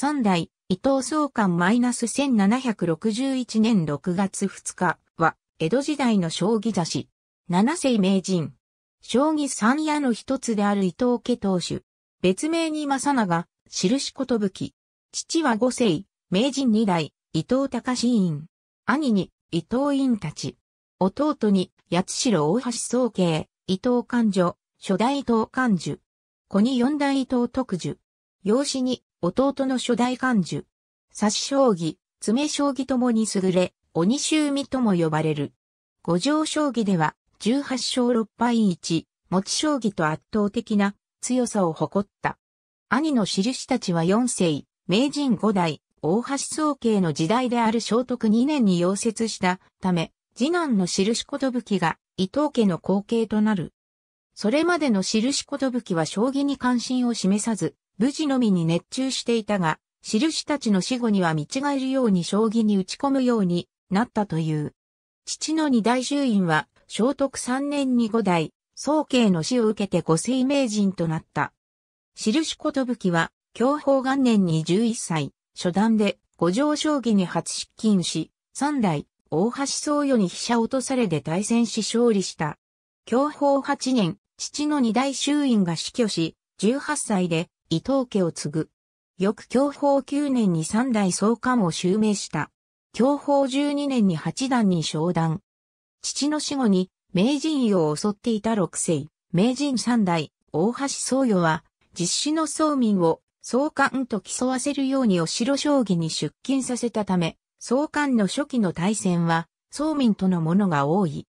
三代、伊藤総監マイナス -1761 年6月2日は、江戸時代の将棋雑誌。七世名人。将棋三夜の一つである伊藤家当主。別名に正長、印ことぶき。父は五世、名人二代、伊藤隆委員。兄に、伊藤院たち。弟に、八代大橋総慶、伊藤勘助、初代伊藤勘助。子に四代伊藤特樹。養子に、弟の初代幹樹。刺し将棋、詰将棋ともに優れ、鬼襲味とも呼ばれる。五条将棋では、18勝6敗1、持ち将棋と圧倒的な強さを誇った。兄の印たちは4世、名人5代、大橋宗慶の時代である聖徳2年に溶接したため、次男の印寿が伊藤家の後継となる。それまでの印寿は将棋に関心を示さず、無事のみに熱中していたが、印たちの死後には見違えるように将棋に打ち込むようになったという。父の二大衆院は、聖徳三年に五代、宗慶の死を受けて五世名人となった。印ことぶきは、享保元年に11歳、初段で五条将棋に初出勤し、三代、大橋宗与に飛車落とされで対戦し勝利した。享保八年、父の二大衆院が死去し、18歳で伊藤家を継ぐ。翌享保9年に三代総監を襲名した。享保12年に八段に昇段。父の死後に名人位を襲っていた六世、名人三代、大橋宗与は、実施の宗民を総監と競わせるようにお城将棋に出勤させたため、総監の初期の対戦は、宗民とのものが多い。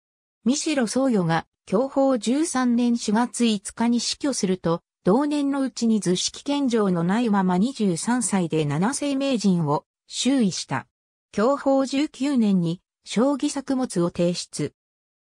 三代宗与が享保13年4月5日に死去すると、同年のうちに図式献上のないまま23歳で七世名人を周囲した。教法19年に将棋作物を提出。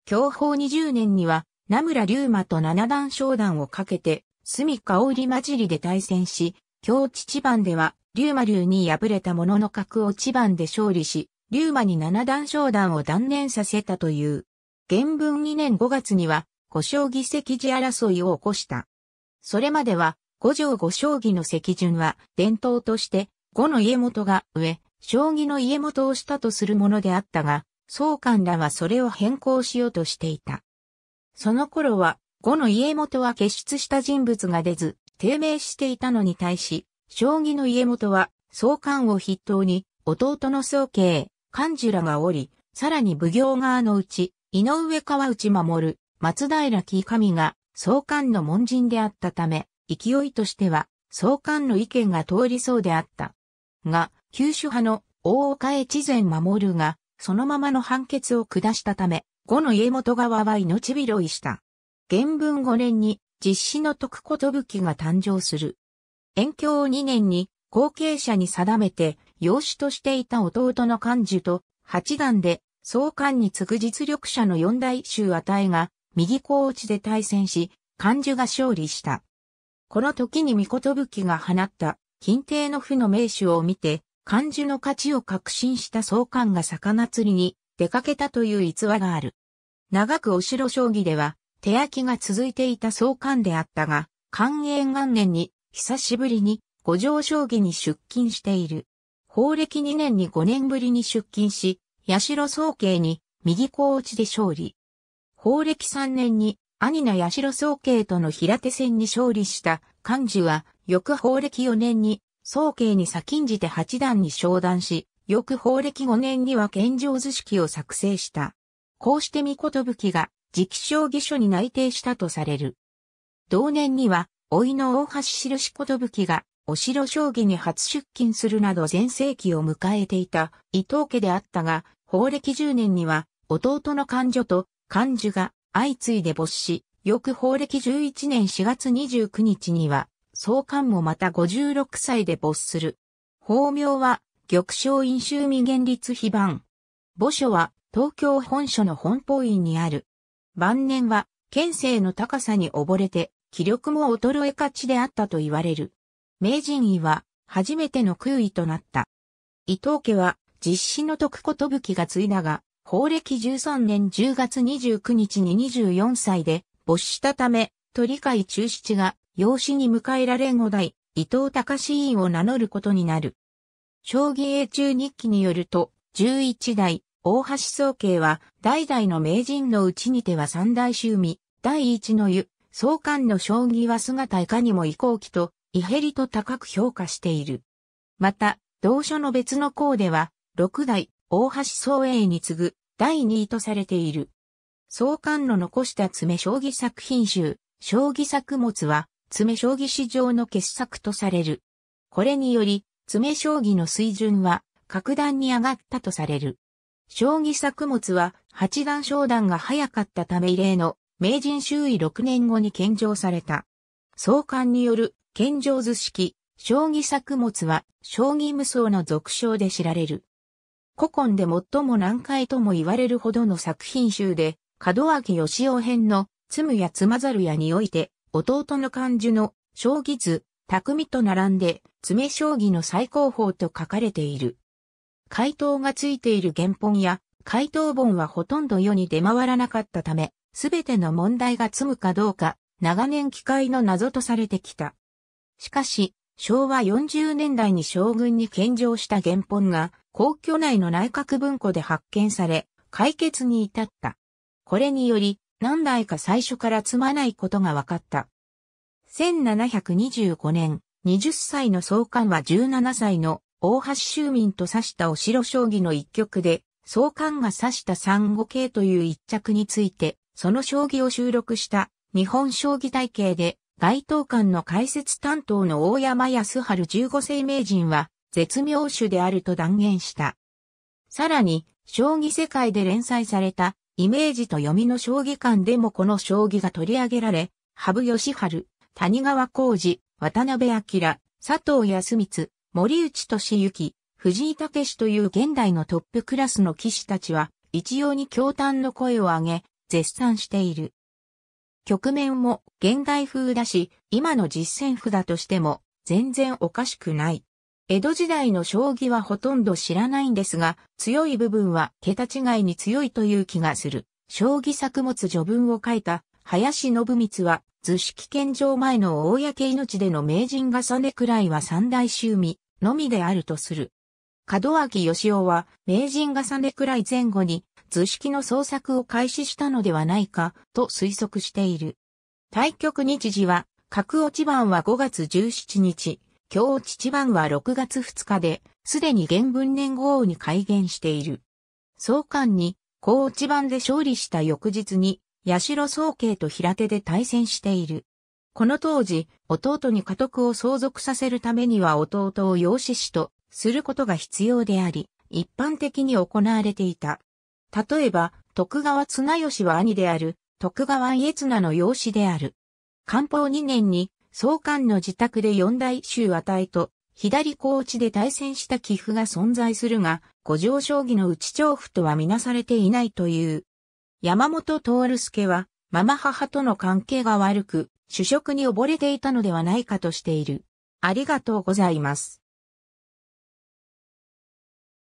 教法20年には、名村龍馬と七段昇段をかけて、隅香織混じりで対戦し、京千番では、龍馬流に敗れたものの格を千番で勝利し、龍馬に七段昇段を断念させたという。原文2年5月には、小将議席時争いを起こした。それまでは、五条五将棋の席順は、伝統として、五の家元が上、将棋の家元をしたとするものであったが、総官らはそれを変更しようとしていた。その頃は、五の家元は傑出した人物が出ず、低迷していたのに対し、将棋の家元は、総官を筆頭に、弟の総慶、幹事らがおり、さらに奉行側のうち、井上川内守、松平木上が、総監の門人であったため、勢いとしては、総監の意見が通りそうであった。が、九州派の大岡越前守が、そのままの判決を下したため、後の家元側は命拾いした。元文5年に、実施の徳ことぶきが誕生する。延教2年に、後継者に定めて、養子としていた弟の幹寿と、八段で、総監に次ぐ実力者の四大衆与えが、右高ーで対戦し、漢樹が勝利した。この時に御器が放った近帝の負の名手を見て、漢樹の勝ちを確信した総監が魚釣りに出かけたという逸話がある。長くお城将棋では、手焼きが続いていた総監であったが、寛永元年に久しぶりに五条将棋に出勤している。法暦2年に5年ぶりに出勤し、八代総慶に右高落ちで勝利。宝暦3年に兄の八代宗慶との平手戦に勝利した漢字は、翌宝暦4年に宗慶に先んじて八段に昇段し、翌宝暦5年には献上図式を作成した。こうして御寿が直将棋書に内定したとされる。同年には、老いの大橋印寿が、お城将棋に初出勤するなど全盛期を迎えていた伊藤家であったが、宝暦10年には、弟の勘女と漢字が相次いで没し、翌法暦11年4月29日には、総監もまた56歳で没する。法名は、玉章院修未現立非番。墓所は、東京本所の本法院にある。晩年は、県政の高さに溺れて、気力も衰え勝ちであったと言われる。名人位は、初めての空位となった。伊藤家は、実施の徳ことぶきが継いだが、法暦13年10月29日に24歳で没したため、鳥海中七が養子に迎えられ五代、伊藤隆委員を名乗ることになる。将棋英中日記によると、11代、大橋宗慶は、代々の名人のうちにては三代修味、第一の湯、総監の将棋は姿いかにも移行期と、異減りと高く評価している。また、同書の別の項では、六代、大橋宗栄に次ぐ第2位とされている。総刊の残した爪将棋作品集、将棋作物は、詰将棋史上の傑作とされる。これにより、詰将棋の水準は、格段に上がったとされる。将棋作物は、八段昇段が早かったため異例の、名人周囲6年後に献上された。総刊による、献上図式、将棋作物は、将棋無双の俗称で知られる。古今で最も難解とも言われるほどの作品集で、門脇義雄編の、つむやつまざるやにおいて、弟の漢字の、将棋図、匠と並んで、詰将棋の最高峰と書かれている。回答がついている原本や、回答本はほとんど世に出回らなかったため、すべての問題が積むかどうか、長年機械の謎とされてきた。しかし、昭和40年代に将軍に献上した原本が皇居内の内閣文庫で発見され、解決に至った。これにより、何代か最初から積まないことが分かった。1725年、20歳の総監は17歳の大橋周民と指したお城将棋の一局で、総監が指した三五系という一着について、その将棋を収録した日本将棋体系で大東館の解説担当の大山康春15世名人は絶妙種であると断言した。さらに、将棋世界で連載されたイメージと読みの将棋館でもこの将棋が取り上げられ、羽生善治、谷川浩二、渡辺明、佐藤康光、森内俊之、藤井武という現代のトップクラスの騎士たちは、一様に驚嘆の声を上げ、絶賛している。局面も現代風だし、今の実践札としても全然おかしくない。江戸時代の将棋はほとんど知らないんですが、強い部分は桁違いに強いという気がする。将棋作物序文を書いた林信光は、図式献上前の公命での名人がさねくらいは三大趣味のみであるとする。門脇義夫は、名人が3年くらい前後に図式の創作を開始したのではないか、と推測している。対局日時は、角落ち番は5月17日、京落ち番は6月2日で、すでに原文年号に改元している。総監に、高落ち番で勝利した翌日に、八代総慶と平手で対戦している。この当時、弟に家督を相続させるためには弟を養子子とすることが必要であり、一般的に行われていた。例えば、徳川綱吉は兄である、徳川家綱の養子である。官報2年に、総監の自宅で四大衆与えと、左高地で対戦した寄付が存在するが、五条将棋の内調布とはみなされていないという。山本徹助は、ママ母との関係が悪く、主食に溺れていたのではないかとしている。ありがとうございます。